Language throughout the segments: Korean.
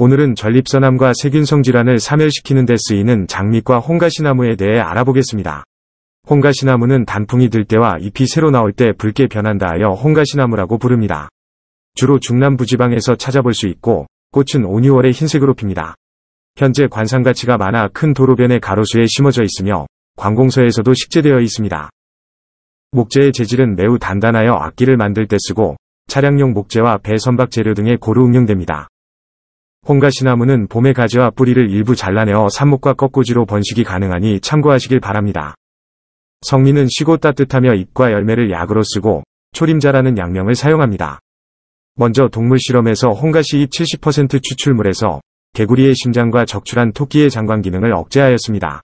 오늘은 전립선암과 세균성 질환을 사멸시키는 데 쓰이는 장미과 홍가시나무에 대해 알아보겠습니다. 홍가시나무는 단풍이 들 때와 잎이 새로 나올 때 붉게 변한다 하여 홍가시나무라고 부릅니다. 주로 중남부 지방에서 찾아볼 수 있고 꽃은 5, 6월에 흰색으로 핍니다. 현재 관상가치가 많아 큰 도로변의 가로수에 심어져 있으며 관공서에서도 식재되어 있습니다. 목재의 재질은 매우 단단하여 악기를 만들 때 쓰고 차량용 목재와 배 선박 재료 등에 고루 응용됩니다. 홍가시나무는 봄에 가지와 뿌리를 일부 잘라내어 삽목과 꺾꽂이로 번식이 가능하니 참고하시길 바랍니다. 성미는 쉬고 따뜻하며 잎과 열매를 약으로 쓰고 초림자라는 약명을 사용합니다. 먼저 동물 실험에서 홍가시 잎 70% 추출물에서 개구리의 심장과 적출한 토끼의 장관 기능을 억제하였습니다.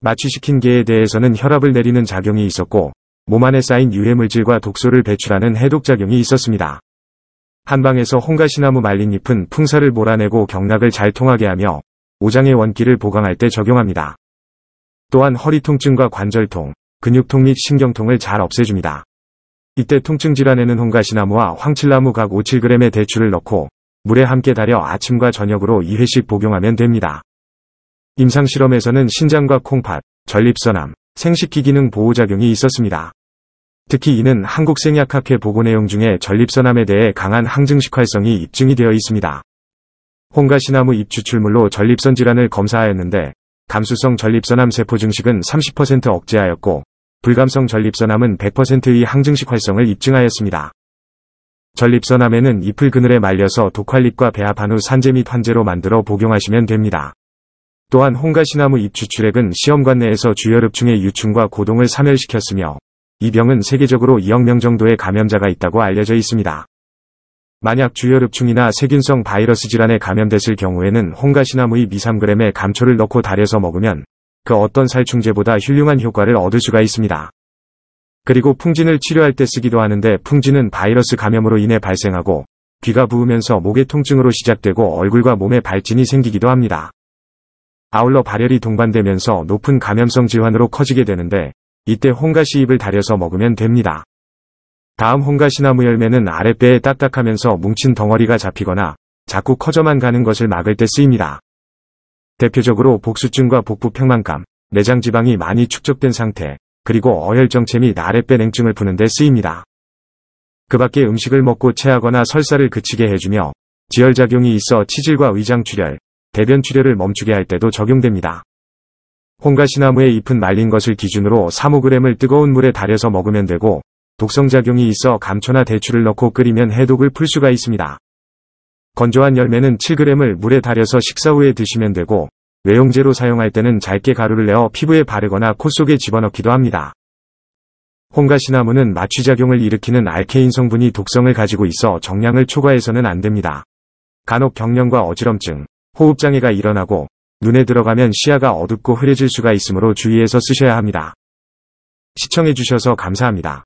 마취시킨 개에 대해서는 혈압을 내리는 작용이 있었고 몸 안에 쌓인 유해물질과 독소를 배출하는 해독작용이 있었습니다. 한방에서 홍가시나무 말린 잎은 풍사를 몰아내고 경락을 잘 통하게 하며 오장의 원기를 보강할 때 적용합니다. 또한 허리 통증과 관절통, 근육통 및 신경통을 잘 없애줍니다. 이때 통증 질환에는 홍가시나무와 황칠나무 각 5-7g의 대추를 넣고 물에 함께 달여 아침과 저녁으로 2회씩 복용하면 됩니다. 임상실험에서는 신장과 콩팥, 전립선암, 생식기 기능 보호작용이 있었습니다. 특히 이는 한국생약학회 보고 내용 중에 전립선암에 대해 강한 항증식활성이 입증이 되어 있습니다. 홍가시나무 입 추출물로 전립선 질환을 검사하였는데 감수성 전립선암 세포 증식은 30% 억제하였고 불감성 전립선암은 100%의 항증식 활성을 입증하였습니다. 전립선암에는 잎을 그늘에 말려서 독활잎과 배합한 후 산재 및 환제로 만들어 복용하시면 됩니다. 또한 홍가시나무 입 추출액은 시험관 내에서 주혈흡충의 유충과 고동을 사멸시켰으며 이 병은 세계적으로 2억 명 정도의 감염자가 있다고 알려져 있습니다. 만약 주혈흡충이나 세균성 바이러스 질환에 감염됐을 경우에는 홍가시나무의 미삼그램에 감초를 넣고 달여서 먹으면 그 어떤 살충제보다 훌륭한 효과를 얻을 수가 있습니다. 그리고 풍진을 치료할 때 쓰기도 하는데 풍진은 바이러스 감염으로 인해 발생하고 귀가 부으면서 목의 통증으로 시작되고 얼굴과 몸에 발진이 생기기도 합니다. 아울러 발열이 동반되면서 높은 감염성 질환으로 커지게 되는데 이때 홍가시 잎을 다려서 먹으면 됩니다. 다음 홍가시나무 열매는 아랫배에 딱딱하면서 뭉친 덩어리가 잡히거나 자꾸 커져만 가는 것을 막을 때 쓰입니다. 대표적으로 복수증과 복부 평만감, 내장 지방이 많이 축적된 상태, 그리고 어혈정체 및 아랫배 냉증을 푸는 데 쓰입니다. 그 밖에 음식을 먹고 체하거나 설사를 그치게 해주며 지혈작용이 있어 치질과 위장 출혈, 대변 출혈을 멈추게 할 때도 적용됩니다. 홍가시나무의 잎은 말린 것을 기준으로 3-5g을 뜨거운 물에 달여서 먹으면 되고 독성작용이 있어 감초나 대추를 넣고 끓이면 해독을 풀 수가 있습니다. 건조한 열매는 7g을 물에 달여서 식사 후에 드시면 되고 외용제로 사용할 때는 짧게 가루를 내어 피부에 바르거나 코 속에 집어넣기도 합니다. 홍가시나무는 마취작용을 일으키는 알케인 성분이 독성을 가지고 있어 정량을 초과해서는 안 됩니다. 간혹 경련과 어지럼증, 호흡장애가 일어나고 눈에 들어가면 시야가 어둡고 흐려질 수가 있으므로 주의해서 쓰셔야 합니다. 시청해주셔서 감사합니다.